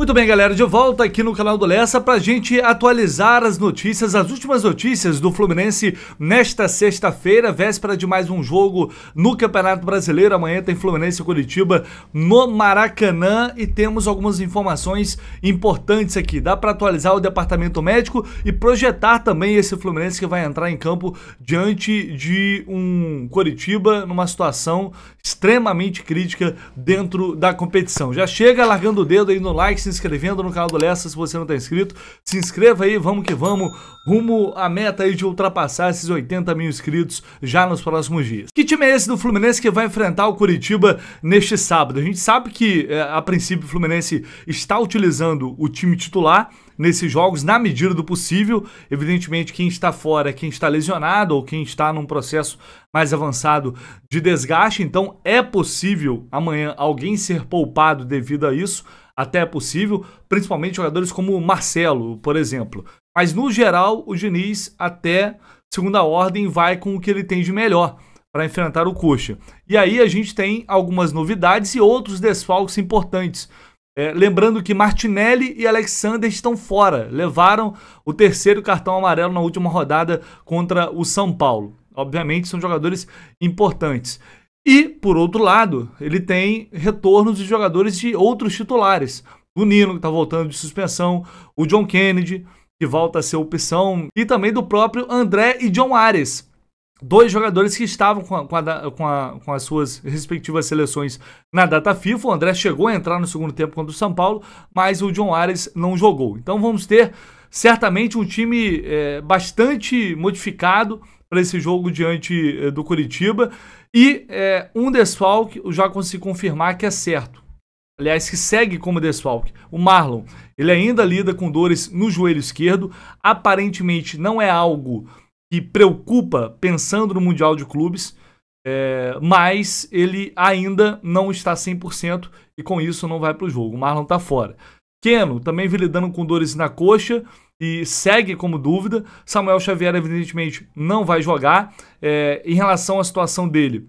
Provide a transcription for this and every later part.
Muito bem, galera, de volta aqui no canal do Lessa a gente atualizar as notícias, as últimas notícias do Fluminense nesta sexta-feira, véspera de mais um jogo no Campeonato Brasileiro. Amanhã tem Fluminense e Curitiba no Maracanã e temos algumas informações importantes aqui. Dá para atualizar o departamento médico e projetar também esse Fluminense que vai entrar em campo diante de um Curitiba numa situação extremamente crítica dentro da competição. Já chega largando o dedo aí no like, se se inscrevendo no canal do Lessa se você não está inscrito. Se inscreva aí, vamos que vamos, rumo à meta aí de ultrapassar esses 80 mil inscritos já nos próximos dias. Que time é esse do Fluminense que vai enfrentar o Curitiba neste sábado? A gente sabe que, é, a princípio, o Fluminense está utilizando o time titular, nesses jogos na medida do possível. Evidentemente, quem está fora é quem está lesionado ou quem está num processo mais avançado de desgaste. Então, é possível amanhã alguém ser poupado devido a isso até é possível, principalmente jogadores como Marcelo, por exemplo. Mas no geral, o Diniz até segunda ordem vai com o que ele tem de melhor para enfrentar o Coxa. E aí a gente tem algumas novidades e outros desfalques importantes. É, lembrando que Martinelli e Alexander estão fora, levaram o terceiro cartão amarelo na última rodada contra o São Paulo. Obviamente são jogadores importantes. E, por outro lado, ele tem retornos de jogadores de outros titulares. O Nino, que está voltando de suspensão, o John Kennedy, que volta a ser opção, e também do próprio André e John Ares. Dois jogadores que estavam com, a, com, a, com, a, com as suas respectivas seleções na data FIFA. O André chegou a entrar no segundo tempo contra o São Paulo, mas o John Ares não jogou. Então vamos ter certamente um time é, bastante modificado para esse jogo diante é, do Curitiba. E é, um desfalque já consegui confirmar que é certo. Aliás, que segue como desfalque. O Marlon, ele ainda lida com dores no joelho esquerdo. Aparentemente não é algo que preocupa pensando no Mundial de Clubes. É, mas ele ainda não está 100% e com isso não vai para o jogo. O Marlon está fora. Keno também vem lidando com dores na coxa e segue como dúvida. Samuel Xavier, evidentemente, não vai jogar. É, em relação à situação dele,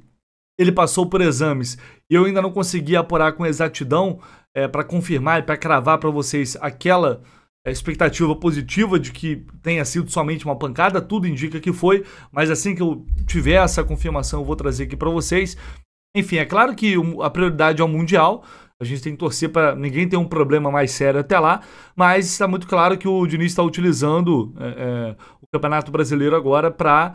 ele passou por exames e eu ainda não consegui apurar com exatidão é, para confirmar e para cravar para vocês aquela é, expectativa positiva de que tenha sido somente uma pancada, tudo indica que foi, mas assim que eu tiver essa confirmação, eu vou trazer aqui para vocês. Enfim, é claro que a prioridade é o Mundial, a gente tem que torcer para ninguém ter um problema mais sério até lá, mas está muito claro que o Diniz está utilizando é, é, o Campeonato Brasileiro agora para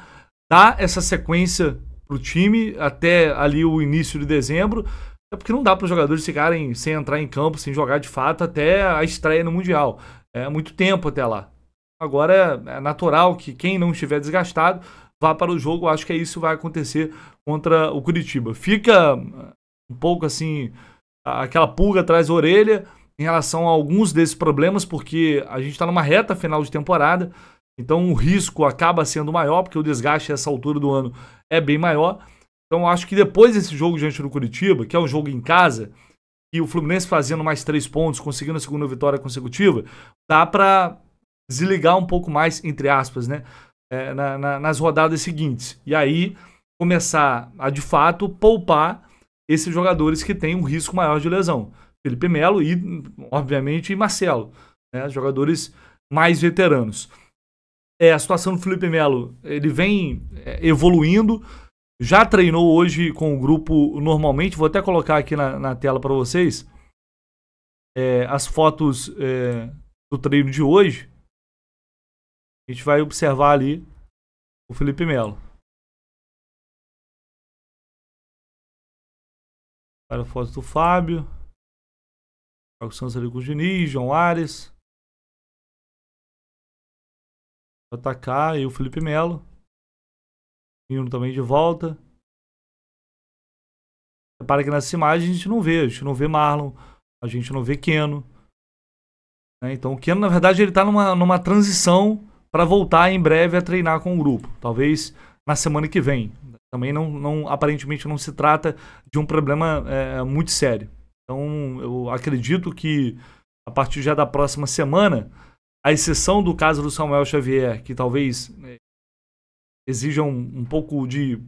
dar essa sequência para o time até ali o início de dezembro, é porque não dá para os jogadores ficarem sem entrar em campo, sem jogar de fato até a estreia no Mundial. É muito tempo até lá. Agora é, é natural que quem não estiver desgastado vá para o jogo. Acho que é isso que vai acontecer contra o Curitiba. Fica é, um pouco assim aquela pulga atrás da orelha em relação a alguns desses problemas, porque a gente está numa reta final de temporada, então o risco acaba sendo maior, porque o desgaste a essa altura do ano é bem maior. Então acho que depois desse jogo diante do Curitiba, que é um jogo em casa, e o Fluminense fazendo mais três pontos, conseguindo a segunda vitória consecutiva, dá para desligar um pouco mais, entre aspas, né? É, na, na, nas rodadas seguintes. E aí começar a de fato poupar esses jogadores que têm um risco maior de lesão. Felipe Melo e, obviamente, Marcelo, né? jogadores mais veteranos. É, a situação do Felipe Melo, ele vem é, evoluindo, já treinou hoje com o grupo normalmente, vou até colocar aqui na, na tela para vocês é, as fotos é, do treino de hoje. A gente vai observar ali o Felipe Melo. Para foto do Fábio. Marco Santos ali com o Diniz, João Ares. atacar e o Felipe Melo. Nino também de volta. Repara que nessa imagem a gente não vê. A gente não vê Marlon. A gente não vê Keno. Né? Então o Keno, na verdade, ele está numa, numa transição para voltar em breve a treinar com o grupo. Talvez na semana que vem. Também não, não aparentemente não se trata de um problema é, muito sério. Então eu acredito que a partir já da próxima semana, a exceção do caso do Samuel Xavier, que talvez é, exija um, um pouco de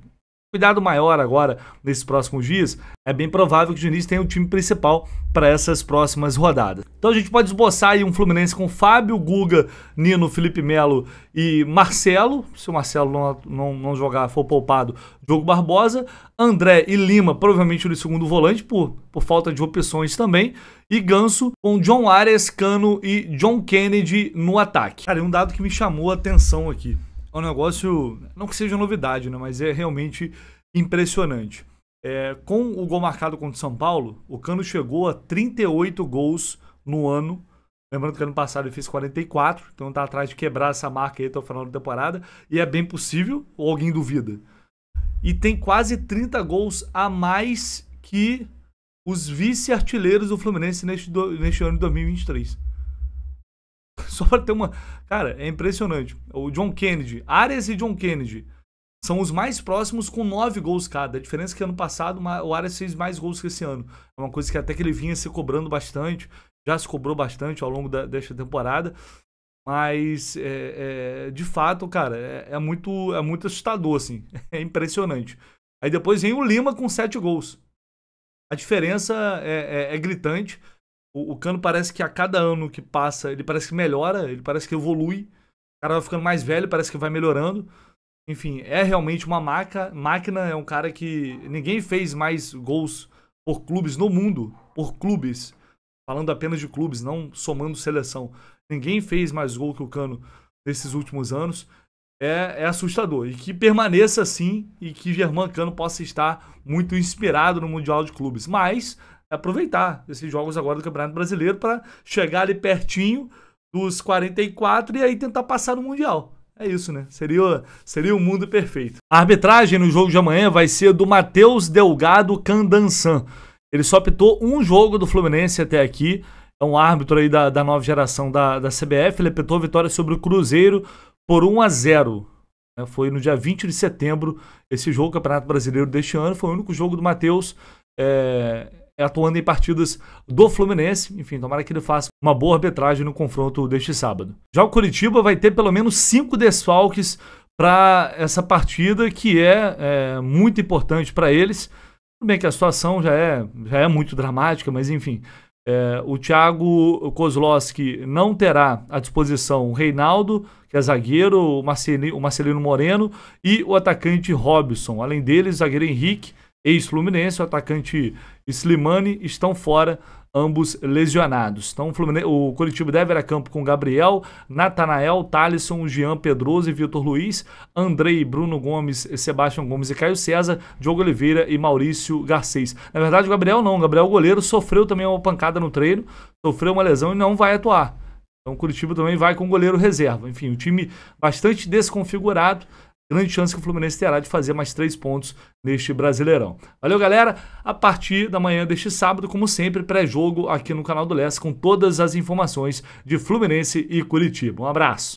cuidado maior agora nesses próximos dias, é bem provável que o Diniz tenha o time principal para essas próximas rodadas. Então a gente pode esboçar aí um Fluminense com Fábio, Guga, Nino, Felipe Melo e Marcelo. Se o Marcelo não, não, não jogar, for poupado, Diogo Barbosa. André e Lima, provavelmente no segundo volante, por, por falta de opções também. E Ganso com John Arias, Cano e John Kennedy no ataque. Cara, e um dado que me chamou a atenção aqui um negócio, não que seja novidade, né, mas é realmente impressionante. É, com o gol marcado contra o São Paulo, o Cano chegou a 38 gols no ano. Lembrando que ano passado ele fez 44, então tá atrás de quebrar essa marca aí até o final da temporada. E é bem possível, ou alguém duvida. E tem quase 30 gols a mais que os vice-artilheiros do Fluminense neste, do, neste ano de 2023. Só para ter uma. Cara, é impressionante. O John Kennedy, Arias e John Kennedy são os mais próximos com nove gols cada. A diferença é que ano passado o Arias fez mais gols que esse ano. É uma coisa que até que ele vinha se cobrando bastante, já se cobrou bastante ao longo da, desta temporada. Mas, é, é, de fato, cara, é, é, muito, é muito assustador, assim. É impressionante. Aí depois vem o Lima com sete gols. A diferença é, é, é gritante. O, o Cano parece que a cada ano que passa, ele parece que melhora, ele parece que evolui. O cara vai ficando mais velho, parece que vai melhorando. Enfim, é realmente uma maca, máquina, é um cara que ninguém fez mais gols por clubes no mundo, por clubes. Falando apenas de clubes, não somando seleção. Ninguém fez mais gol que o Cano nesses últimos anos. É, é, assustador. E que permaneça assim e que Germán Cano possa estar muito inspirado no Mundial de Clubes. Mas aproveitar esses jogos agora do Campeonato Brasileiro para chegar ali pertinho dos 44 e aí tentar passar no Mundial. É isso, né? Seria, seria o mundo perfeito. A arbitragem no jogo de amanhã vai ser do Matheus Delgado Candansan. Ele só apitou um jogo do Fluminense até aqui. É um árbitro aí da, da nova geração da, da CBF. Ele apitou vitória sobre o Cruzeiro por 1 a 0 né? Foi no dia 20 de setembro esse jogo, Campeonato Brasileiro deste ano. Foi o único jogo do Matheus. É atuando em partidas do Fluminense. Enfim, tomara que ele faça uma boa arbitragem no confronto deste sábado. Já o Curitiba vai ter pelo menos cinco desfalques para essa partida, que é, é muito importante para eles. Tudo bem que a situação já é, já é muito dramática, mas enfim. É, o Thiago Kozlowski não terá à disposição o Reinaldo, que é zagueiro, o Marcelino, o Marcelino Moreno e o atacante Robson. Além deles, o zagueiro Henrique, ex-Fluminense, o atacante Slimani, estão fora, ambos lesionados. Então o, o Curitiba deve ir a campo com Gabriel, Natanael, Thalisson, Jean Pedroso e Vitor Luiz, Andrei, Bruno Gomes, Sebastião Gomes e Caio César, Diogo Oliveira e Maurício Garcês. Na verdade, o Gabriel não, o Gabriel é goleiro sofreu também uma pancada no treino, sofreu uma lesão e não vai atuar. Então o Curitiba também vai com goleiro reserva. Enfim, o um time bastante desconfigurado, grande chance que o Fluminense terá de fazer mais três pontos neste Brasileirão. Valeu, galera. A partir da manhã deste sábado, como sempre, pré-jogo aqui no canal do Leste com todas as informações de Fluminense e Curitiba. Um abraço.